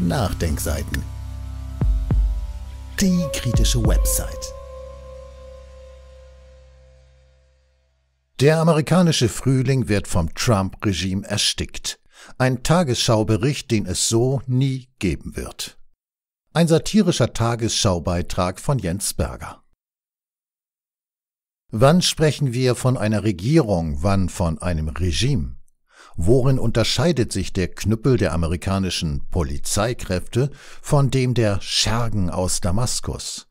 Nachdenkseiten. Die kritische Website. Der amerikanische Frühling wird vom Trump-Regime erstickt. Ein Tagesschaubericht, den es so nie geben wird. Ein satirischer Tagesschaubeitrag von Jens Berger. Wann sprechen wir von einer Regierung, wann von einem Regime? Worin unterscheidet sich der Knüppel der amerikanischen Polizeikräfte von dem der Schergen aus Damaskus?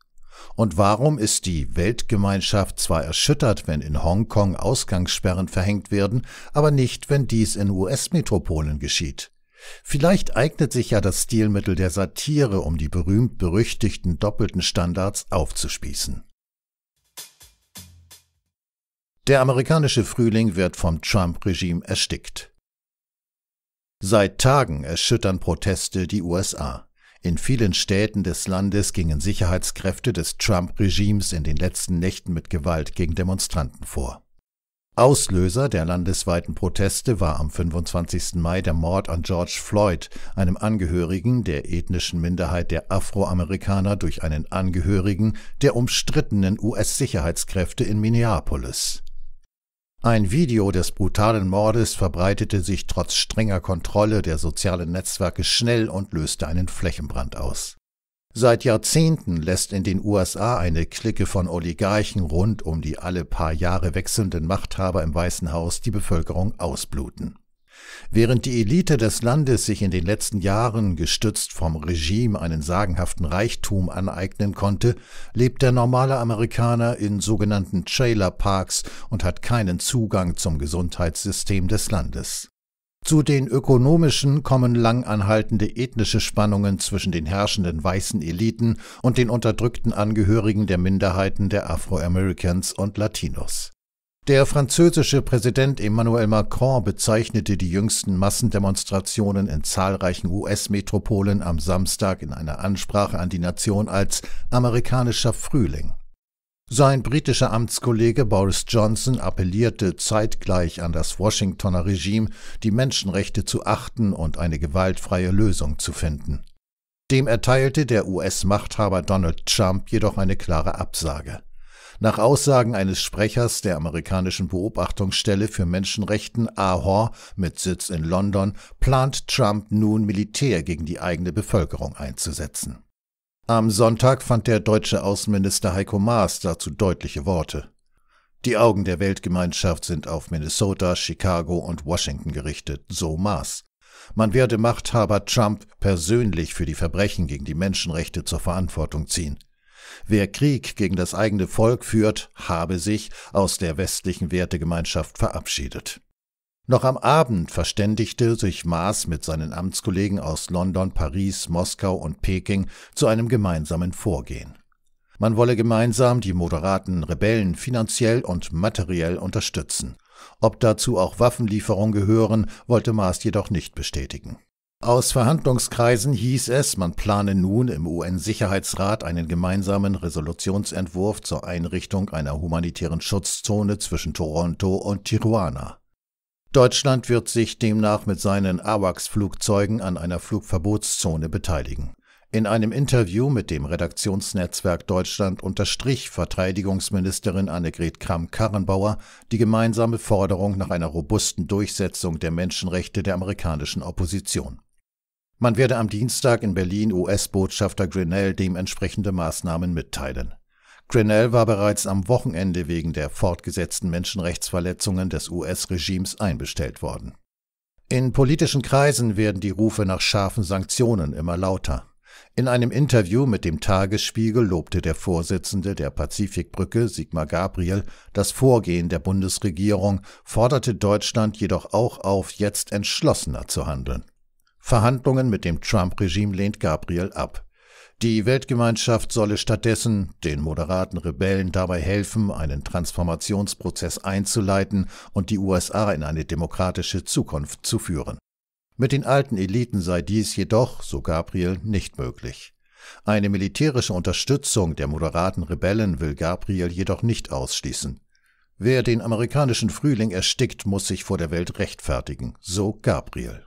Und warum ist die Weltgemeinschaft zwar erschüttert, wenn in Hongkong Ausgangssperren verhängt werden, aber nicht, wenn dies in US-Metropolen geschieht? Vielleicht eignet sich ja das Stilmittel der Satire, um die berühmt-berüchtigten doppelten Standards aufzuspießen. Der amerikanische Frühling wird vom Trump-Regime erstickt. Seit Tagen erschüttern Proteste die USA. In vielen Städten des Landes gingen Sicherheitskräfte des Trump-Regimes in den letzten Nächten mit Gewalt gegen Demonstranten vor. Auslöser der landesweiten Proteste war am 25. Mai der Mord an George Floyd, einem Angehörigen der ethnischen Minderheit der Afroamerikaner durch einen Angehörigen der umstrittenen US-Sicherheitskräfte in Minneapolis. Ein Video des brutalen Mordes verbreitete sich trotz strenger Kontrolle der sozialen Netzwerke schnell und löste einen Flächenbrand aus. Seit Jahrzehnten lässt in den USA eine Clique von Oligarchen rund um die alle paar Jahre wechselnden Machthaber im Weißen Haus die Bevölkerung ausbluten. Während die Elite des Landes sich in den letzten Jahren gestützt vom Regime einen sagenhaften Reichtum aneignen konnte, lebt der normale Amerikaner in sogenannten Trailer Parks und hat keinen Zugang zum Gesundheitssystem des Landes. Zu den ökonomischen kommen langanhaltende ethnische Spannungen zwischen den herrschenden weißen Eliten und den unterdrückten Angehörigen der Minderheiten der Afro-Americans und Latinos. Der französische Präsident Emmanuel Macron bezeichnete die jüngsten Massendemonstrationen in zahlreichen US-Metropolen am Samstag in einer Ansprache an die Nation als amerikanischer Frühling. Sein britischer Amtskollege Boris Johnson appellierte zeitgleich an das Washingtoner Regime, die Menschenrechte zu achten und eine gewaltfreie Lösung zu finden. Dem erteilte der US-Machthaber Donald Trump jedoch eine klare Absage. Nach Aussagen eines Sprechers der amerikanischen Beobachtungsstelle für Menschenrechten AHOR mit Sitz in London plant Trump nun Militär gegen die eigene Bevölkerung einzusetzen. Am Sonntag fand der deutsche Außenminister Heiko Maas dazu deutliche Worte. Die Augen der Weltgemeinschaft sind auf Minnesota, Chicago und Washington gerichtet, so Maas. Man werde Machthaber Trump persönlich für die Verbrechen gegen die Menschenrechte zur Verantwortung ziehen. Wer Krieg gegen das eigene Volk führt, habe sich aus der westlichen Wertegemeinschaft verabschiedet. Noch am Abend verständigte sich Maas mit seinen Amtskollegen aus London, Paris, Moskau und Peking zu einem gemeinsamen Vorgehen. Man wolle gemeinsam die moderaten Rebellen finanziell und materiell unterstützen. Ob dazu auch Waffenlieferungen gehören, wollte Maas jedoch nicht bestätigen. Aus Verhandlungskreisen hieß es, man plane nun im UN-Sicherheitsrat einen gemeinsamen Resolutionsentwurf zur Einrichtung einer humanitären Schutzzone zwischen Toronto und Tijuana. Deutschland wird sich demnach mit seinen AWACS-Flugzeugen an einer Flugverbotszone beteiligen. In einem Interview mit dem Redaktionsnetzwerk Deutschland unterstrich Verteidigungsministerin Annegret Kramp-Karrenbauer die gemeinsame Forderung nach einer robusten Durchsetzung der Menschenrechte der amerikanischen Opposition. Man werde am Dienstag in Berlin US-Botschafter Grinnell dementsprechende Maßnahmen mitteilen. Grinnell war bereits am Wochenende wegen der fortgesetzten Menschenrechtsverletzungen des US-Regimes einbestellt worden. In politischen Kreisen werden die Rufe nach scharfen Sanktionen immer lauter. In einem Interview mit dem Tagesspiegel lobte der Vorsitzende der Pazifikbrücke, Sigmar Gabriel, das Vorgehen der Bundesregierung, forderte Deutschland jedoch auch auf, jetzt entschlossener zu handeln. Verhandlungen mit dem Trump-Regime lehnt Gabriel ab. Die Weltgemeinschaft solle stattdessen den moderaten Rebellen dabei helfen, einen Transformationsprozess einzuleiten und die USA in eine demokratische Zukunft zu führen. Mit den alten Eliten sei dies jedoch, so Gabriel, nicht möglich. Eine militärische Unterstützung der moderaten Rebellen will Gabriel jedoch nicht ausschließen. Wer den amerikanischen Frühling erstickt, muss sich vor der Welt rechtfertigen, so Gabriel.